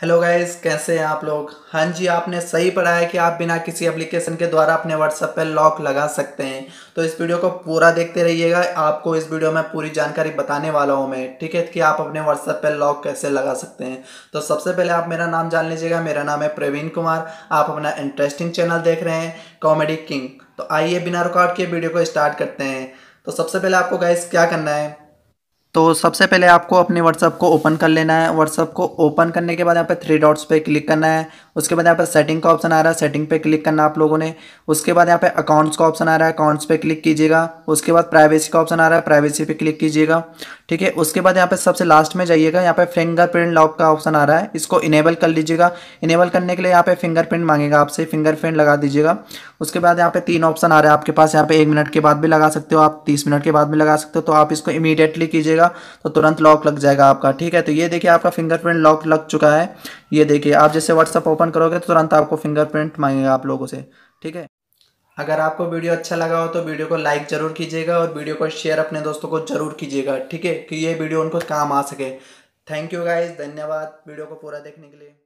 hello guys कैसे हैं आप लोग हाँ जी आपने सही पढ़ा है कि आप बिना किसी एप्लीकेशन के द्वारा अपने व्हाट्सएप पर लॉक लगा सकते हैं तो इस वीडियो को पूरा देखते रहिएगा आपको इस वीडियो में पूरी जानकारी बताने वाला हूं मैं ठीक है कि आप अपने व्हाट्सएप पर लॉक कैसे लगा सकते हैं तो सबसे पहले आप मेरा नाम जान लीजिएगा मेरा नाम है प्रवीण कुमार आप अपना इंटरेस्टिंग चैनल देख रहे हैं कॉमेडी किंग तो आइए बिना रुकावट के वीडियो को स्टार्ट करते हैं तो सबसे पहले आपको गाइस क्या करना है तो सबसे पहले आपको अपने व्हाट्सअप को ओपन कर लेना है व्हाट्सअप को ओपन करने के बाद यहाँ पर थ्री डॉट्स पे क्लिक करना है उसके बाद यहाँ पर सेटिंग का ऑप्शन आ रहा है सेटिंग पे क्लिक करना आप लोगों ने उसके बाद यहाँ पे अकाउंट्स का ऑप्शन आ रहा है अकाउंट्स पे क्लिक कीजिएगा उसके बाद प्राइवेसी का ऑप्शन आ रहा है प्राइवेसी पे क्लिक कीजिएगा ठीक है उसके बाद यहाँ पे सबसे लास्ट में जाइएगा यहाँ पे फिंगरप्रिंट लॉक का ऑप्शन आ रहा है इसको इनेबल कर लीजिएगा इनेबल करने के लिए यहाँ पे फिंगरप्रिंट मांगेगा आपसे फिंगरप्रिंट लगा दीजिएगा उसके बाद यहाँ पे तीन ऑप्शन आ रहा है आपके पास यहाँ पे एक मिनट के बाद भी लगा सकते हो आप तीस मिनट के बाद भी लगा सकते हो तो आप इसको इमीडिएटली कीजिएगा तो तुरंत लॉक लग जाएगा आपका ठीक है तो ये देखिए आपका फिंगरप्रिंट लॉक लग चुका है ये देखिए आप जैसे व्हाट्सअप ओपन करोगे तो तुरंत आपको फिंगरप्रिंट मांगेगा आप लोगों से ठीक है अगर आपको वीडियो अच्छा लगा हो तो वीडियो को लाइक ज़रूर कीजिएगा और वीडियो को शेयर अपने दोस्तों को ज़रूर कीजिएगा ठीक है कि ये वीडियो उनको काम आ सके थैंक यू गाइज धन्यवाद वीडियो को पूरा देखने के लिए